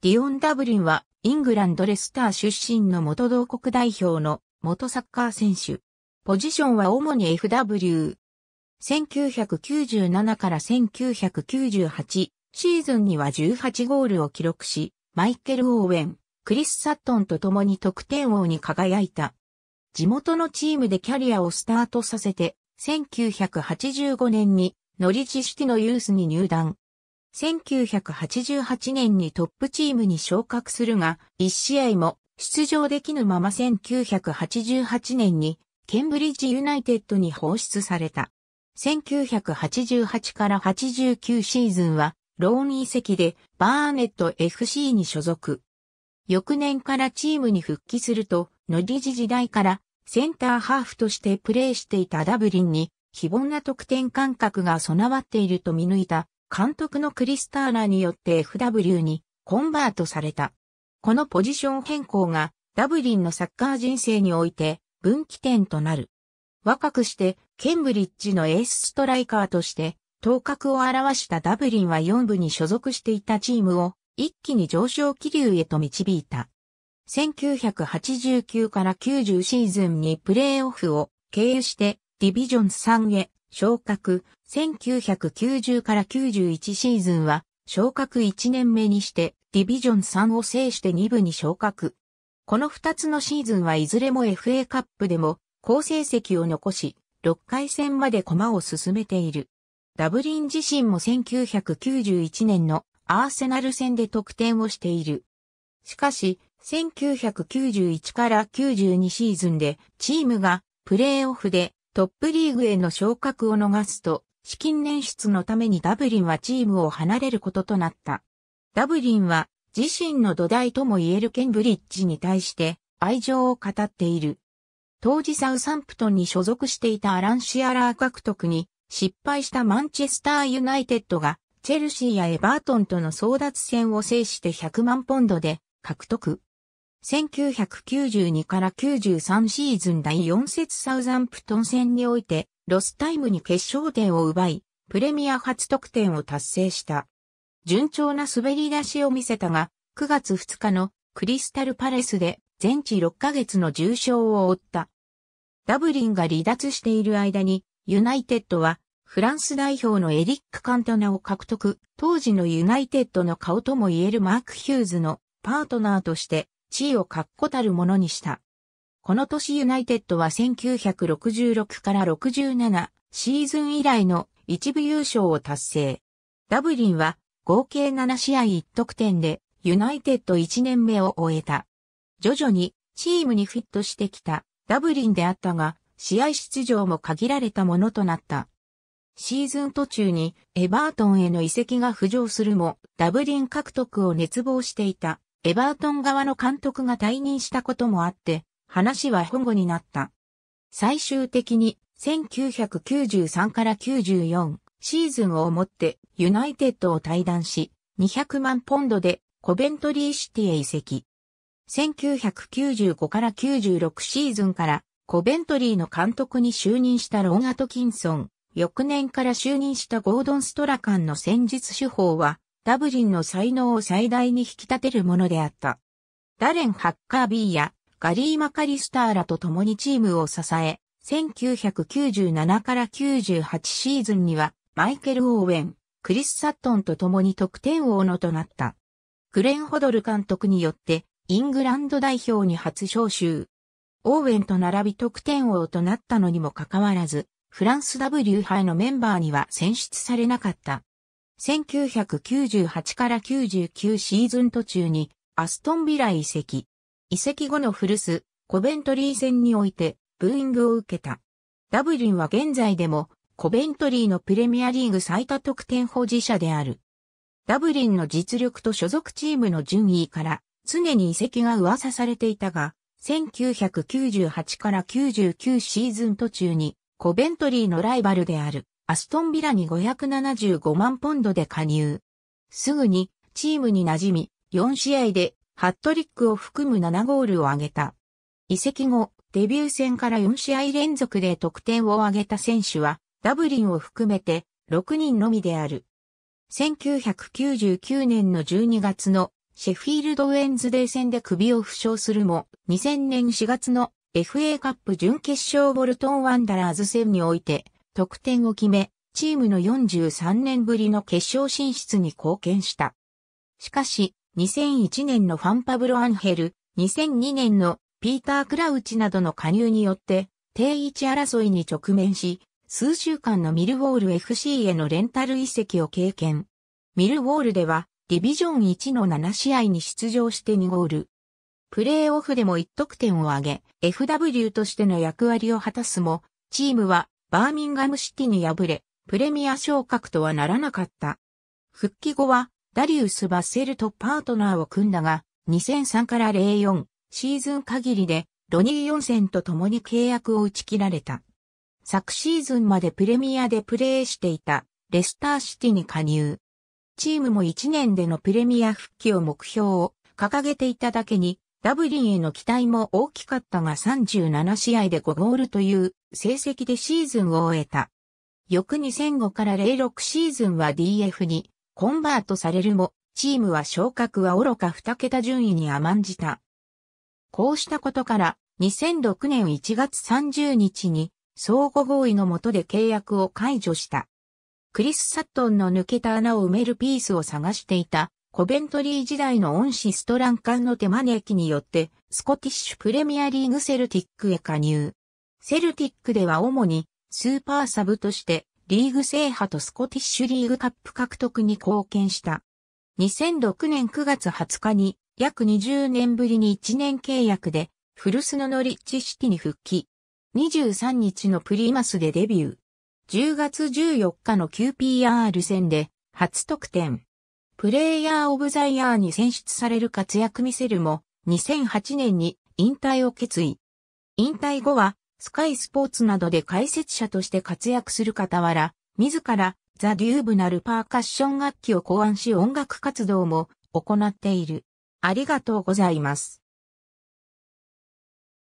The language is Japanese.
ディオン・ダブリンは、イングランド・レスター出身の元同国代表の元サッカー選手。ポジションは主に FW。1997から1998シーズンには18ゴールを記録し、マイケル・オーウェン、クリス・サットンと共に得点王に輝いた。地元のチームでキャリアをスタートさせて、1985年にノリチシティのユースに入団。1988年にトップチームに昇格するが、1試合も出場できぬまま1988年にケンブリッジユナイテッドに放出された。1988から89シーズンはローン移籍でバーネット FC に所属。翌年からチームに復帰すると、ノディジ時代からセンターハーフとしてプレーしていたダブリンに非凡な得点感覚が備わっていると見抜いた監督のクリスターラによって FW にコンバートされた。このポジション変更がダブリンのサッカー人生において分岐点となる。若くしてケンブリッジのエースストライカーとして頭角を現したダブリンは4部に所属していたチームを一気に上昇気流へと導いた。1989から90シーズンにプレーオフを経由してディビジョン3へ昇格、1990から91シーズンは昇格1年目にしてディビジョン3を制して2部に昇格。この2つのシーズンはいずれも FA カップでも好成績を残し、6回戦まで駒を進めている。ダブリン自身も1991年のアーセナル戦で得点をしている。しかし、1991から92シーズンでチームがプレーオフでトップリーグへの昇格を逃すと資金捻出のためにダブリンはチームを離れることとなった。ダブリンは自身の土台とも言えるケンブリッジに対して愛情を語っている。当時サウサンプトンに所属していたアラン・シアラー獲得に失敗したマンチェスター・ユナイテッドがチェルシーやエバートンとの争奪戦を制して100万ポンドで獲得。1992から93シーズン第4節サウザンプトン戦においてロスタイムに決勝点を奪い、プレミア初得点を達成した。順調な滑り出しを見せたが、9月2日のクリスタルパレスで全治6ヶ月の重傷を負った。ダブリンが離脱している間に、ユナイテッドはフランス代表のエリック・カントナを獲得、当時のユナイテッドの顔とも言えるマーク・ヒューズのパートナーとして地位を確固たるものにした。この年ユナイテッドは1966から67シーズン以来の一部優勝を達成。ダブリンは合計7試合1得点でユナイテッド1年目を終えた。徐々にチームにフィットしてきたダブリンであったが、試合出場も限られたものとなった。シーズン途中にエバートンへの移籍が浮上するも、ダブリン獲得を熱望していたエバートン側の監督が退任したこともあって、話は保護になった。最終的に1993から94シーズンをもってユナイテッドを退団し、200万ポンドでコベントリーシティへ移籍。1995から96シーズンからコベントリーの監督に就任したローガトキンソン、翌年から就任したゴードン・ストラカンの戦術手法は、ダブリンの才能を最大に引き立てるものであった。ダレン・ハッカービーやガリー・マカリスターらと共にチームを支え、1997から98シーズンには、マイケル・オーウェン、クリス・サットンと共に得点王のとなった。クレン・ホドル監督によって、イングランド代表に初招集。オーウェンと並び得点王となったのにもかかわらず、フランス W 杯のメンバーには選出されなかった。1998から99シーズン途中にアストンビラ移籍。移籍後の古巣、コベントリー戦において、ブーイングを受けた。ダブリンは現在でも、コベントリーのプレミアリーグ最多得点保持者である。ダブリンの実力と所属チームの順位から常に移籍が噂されていたが、1998から99シーズン途中にコベントリーのライバルであるアストンビラに575万ポンドで加入。すぐにチームに馴染み、4試合でハットリックを含む7ゴールを挙げた。移籍後、デビュー戦から4試合連続で得点を挙げた選手は、ダブリンを含めて6人のみである。1999年の12月のシェフィールドウェンズデー戦で首を負傷するも、2000年4月の FA カップ準決勝ボルトンワンダラーズ戦において得点を決め、チームの43年ぶりの決勝進出に貢献した。しかし、2001年のファンパブロ・アンヘル、2002年のピーター・クラウチなどの加入によって、定位置争いに直面し、数週間のミルウォール FC へのレンタル移籍を経験。ミルウォールでは、ディビジョン1の7試合に出場して2ゴール。プレーオフでも1得点を挙げ、FW としての役割を果たすも、チームはバーミンガムシティに敗れ、プレミア昇格とはならなかった。復帰後はダリウス・バッセルとパートナーを組んだが、2003から04シーズン限りでロニー・ヨンセンと共に契約を打ち切られた。昨シーズンまでプレミアでプレーしていたレスターシティに加入。チームも1年でのプレミア復帰を目標を掲げていただけに、ダブリンへの期待も大きかったが37試合で5ゴールという成績でシーズンを終えた。翌2005から06シーズンは DF にコンバートされるも、チームは昇格は愚か2桁順位に甘んじた。こうしたことから、2006年1月30日に、相互合意の下で契約を解除した。クリス・サットンの抜けた穴を埋めるピースを探していた、コベントリー時代の恩師ストランカンの手招きによって、スコティッシュプレミアリーグセルティックへ加入。セルティックでは主にスーパーサブとしてリーグ制覇とスコティッシュリーグカップ獲得に貢献した。2006年9月20日に約20年ぶりに1年契約で古巣のノリッチシティに復帰。23日のプリーマスでデビュー。10月14日の QPR 戦で初得点。プレイヤーオブザイヤーに選出される活躍見せるも、2008年に引退を決意。引退後はスカイスポーツなどで解説者として活躍する傍ら、自らザ・デューブなるパーカッション楽器を考案し音楽活動も行っている。ありがとうございます。